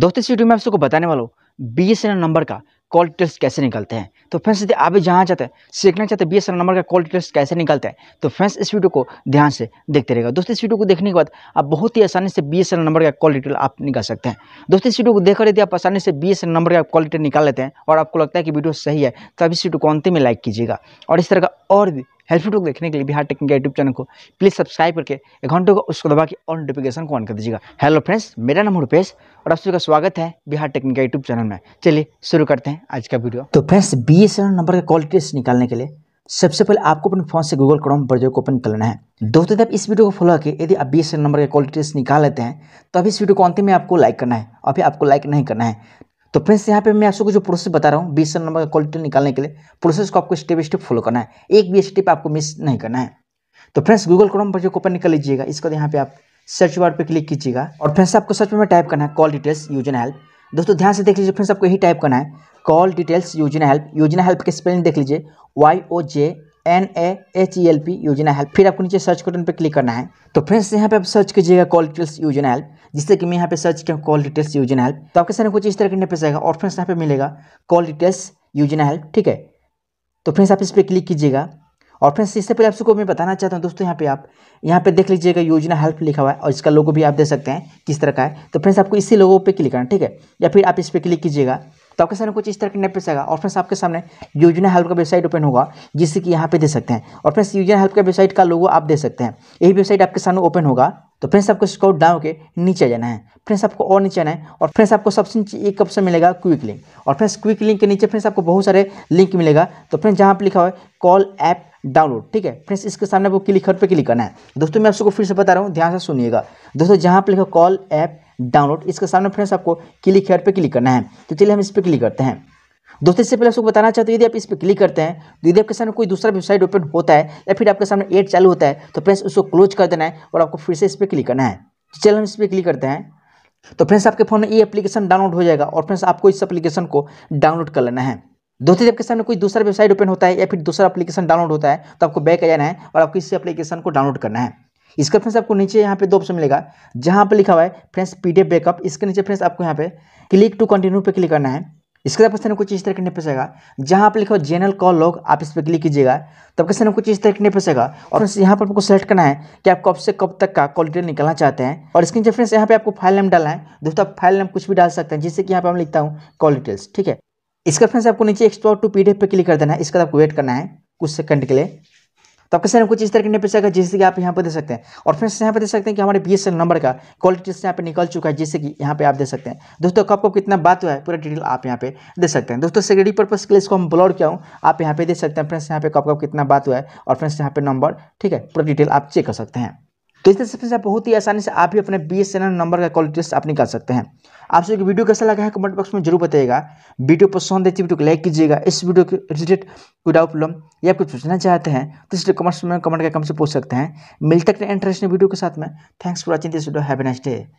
दोस्तों इस वीडियो में आप सबको बताने वाला हूँ बी एस नंबर का कॉल डिटेल्स कैसे निकलते हैं तो फ्रेंड्स यदि आप भी जहाँ चाहते हैं सीखना चाहते हैं बी एस नंबर का कॉल डिटेल्स कैसे निकलते हैं तो फ्रेंड्स इस वीडियो को ध्यान से देखते रहेगा दोस्तों इस वीडियो को देखने के बाद आप बहुत ही आसानी से बी नंबर का कॉल डिटेल आप निकाल सकते हैं दोस्तों इस वीडियो को देखकर यदि आप आसानी से बी नंबर का कॉल डिटेल निकाल लेते हैं और आपको लगता है कि वीडियो सही है तो आप इस वीडियो को अंतिम में लाइक कीजिएगा और इस तरह का और भी हेल्पफुल टॉक देखने के लिए बिहार टेक्निक यूट्यूब चैनल को प्लीज़ सब्सक्राइब करके एक घंटे को उसको दबा के और नोटिफिकेशन को ऑन कर दीजिएगा हेलो फ्रेंड्स मेरा नाम रुपेश और आप सभी का स्वागत है बिहार टेक्निक यूट्यूब चैनल में चलिए शुरू करते हैं आज का वीडियो तो फ्रेंड्स बी नंबर का कॉल टेस्ट निकालने के लिए सबसे पहले आपको अपने फोन से गूगल क्रोम ब्राउजर को ओपन कर लेना है दोस्तों यदि आप इस वीडियो को फॉलो करके यदि आप बी नंबर का क्वालिटी निकाल लेते हैं तो अभी इस वीडियो को अंतिम में आपको लाइक करना है और फिर आपको लाइक नहीं करना है तो फ्रेंड्स यहाँ पे मैं आपको जो प्रोसेस बता रहा हूँ बीस नंबर का क्वालिटी निकालने के लिए प्रोसेस को आपको स्टेप स्टेप फॉलो करना है एक भी स्टेप आपको मिस नहीं करना है तो फ्रेंड्स गूगल क्रोम पर जो कूपन निकाल लीजिएगा बाद तो यहाँ पे आप सर्च बार पर क्लिक कीजिएगा और फ्रेंड्स आपको सर्च में टाइप करना है कॉल डिटेल्स योजना हेल्प दोस्तों ध्यान से देख लीजिए फ्रेंड्स आपको यही टाइप करना है call details Yojana help Yojana help के स्पेलिंग देख लीजिए Y O J N A H E L P Yojana help फिर आपको नीचे सर्च बटन पर क्लिक करना है तो फ्रेंड्स यहाँ पे आप सर्च कीजिएगा कॉल डिटेल्स योजना हेल्प जिससे कि मैं यहाँ पे सर्च किया कॉल डिटेल्स योजना हेल्प तो आपके सामने कुछ इस तरह के इंटरफेस जाएगा और फ्रेंड्स यहाँ पे मिलेगा कॉल डिटेल्स योजना हेल्प ठीक है तो फ्रेंड्स आप इस पर क्लिक कीजिएगा और फ्रेंड्स इससे पहले आपको मैं बताना चाहता हूँ दोस्तों यहाँ पे आप यहाँ पे देख लीजिएगा योजना हेल्प लिखा हुआ है और इसका लोगो भी आप दे सकते हैं किस तरह का है तो फ्रेंड्स आपको इसी लोगो पे क्लिक करना ठीक है या फिर आप इस पर क्लिक कीजिएगा तो आपके सामने कुछ इस तरह के इंटरफेस आएगा और फ्रेंड्स आपके सामने योजना हेल्प का वेबसाइट ओपन होगा जिससे कि यहाँ पे दे सकते हैं और फ्रेंड्स योजना हेल्प का वेबसाइट का लोगो आप दे सकते हैं यही वेबसाइट आपके सामने ओपन होगा तो फ्रेंड्स आपको स्कॉट डाउन के नीचे जाना है फ्रेंड्स आपको और नीचे आना है और फ्रेंड्स आपको सबसे नीचे एक ऑप्शन मिलेगा क्विक लिंक और फ्रेंड्स क्विक लिंक के नीचे फ्रेंड्स आपको बहुत सारे लिंक मिलेगा तो फ्रेंड्स जहाँ पर लिखा हुआ है कॉल ऐप डाउनलोड ठीक है फ्रेंड्स इसके सामने आपको क्लिक हर पर क्लिक करना है दोस्तों मैं आपको फिर से बता रहा हूँ ध्यान से सुनिएगा दोस्तों जहाँ पर लिखा कॉल ऐप डाउनलोड इसके सामने फ्रेंड्स आपको क्लिक हेयर पर क्लिक करना है तो चलिए हम इस पर क्लिक करते हैं दोस्तों इससे पहले आपको बताना चाहते हैं यदि आप इस पर क्लिक करते हैं तो यदि आपके सामने कोई दूसरा वेबसाइट ओपन होता है या फिर आपके सामने एड चालू होता है तो फ्रेंड्स उसको क्लोज कर देना है और आपको फिर से इस पर क्लिक करना है तो चलिए हम इस पर क्लिक करते हैं तो फ्रेंड्स आपके फ़ोन में ये एप्लीकेशन डाउनलोड हो जाएगा और फ्रेंड्स आपको इस एप्लीकेशन को डाउनलोड कर लेना है दोस्तों जब आपके सामने कोई दूसरा वेबसाइट ओपन होता है या फिर दूसरा एप्लीकेशन डाउनलोड होता है तो आपको बैक आ जाना है और आपको इस एप्लीकेशन को डाउनलोड करना है इसका फ्रेंड्स आपको नीचे यहाँ पे दो ऑप्शन मिलेगा जहाँ पे लिखा हुआ है फ्रेंड्स पीडीएफ बैकअप इसके नीचे फ्रेंड्स आपको यहाँ पे क्लिक टू कंटिन्यू पे क्लिक करना है इसके बाद क्वेश्चन कुछ इस तरह करने पड़ेगा जहाँ पे लिखा हो जनरल कॉल लॉग आप इस पर क्लिक कीजिएगा तब क्वेश्चन कुछ इस तरह करने पड़ेगा और फ्रेंड्स यहाँ पर आपको सेलेक्ट करना है कि आप कब से कब तक का कॉल डिटेल निकालना चाहते हैं और इसके नीचे फ्रेंड्स यहाँ पे आपको फाइल नेम डालना है दोस्तों आप फाइल नेम कुछ भी डाल सकते हैं जिससे कि यहाँ पर हम लिखता हूँ कॉल डिटेल्स ठीक है इसका फ्रेंड्स आपको नीचे एक्सपोर्ट टू पीडीएफ पे क्लिक कर देना है इसका आपको वेट करना है कुछ सेकंड के लिए तो आपके सामने कुछ इस तरह के इंटरफेस आएगा जैसे कि आप यहाँ पर दे सकते हैं और फिर यहाँ पर दे सकते हैं कि हमारे बी नंबर का क्वालिटी यहाँ पे निकल चुका है जैसे कि यहाँ पे आप दे सकते हैं दोस्तों कब कब कितना बात हुआ है पूरा डिटेल आप यहाँ पे दे सकते हैं दोस्तों सिक्योरिटी पर्पज़ के लिए इसको हम ब्लॉड किया हूँ आप यहाँ पे दे सकते हैं फ्रेंड्स यहाँ पे कब कब कितना बात हुआ है और फ्रेंड्स यहाँ पे नंबर ठीक है पूरा डिटेल आप चेक कर सकते हैं तो इस सबसे आप बहुत ही आसानी से आप भी अपने बी एस नंबर का क्वालिटी टेस्ट आप निकाल सकते हैं आप एक वीडियो कैसा लगा है कमेंट बॉक्स में जरूर बताइएगा वीडियो पसंद है तो वीडियो को लाइक कीजिएगा इस वीडियो के रिलेटेड कोई डाउट प्रॉब्लम या कुछ पूछना चाहते हैं तो इसलिए कमेंट्स में कमेंट का कम से पूछ सकते हैं मिलते हैं इंटरेस्टिंग वीडियो के साथ में thanks for watching this video have a next day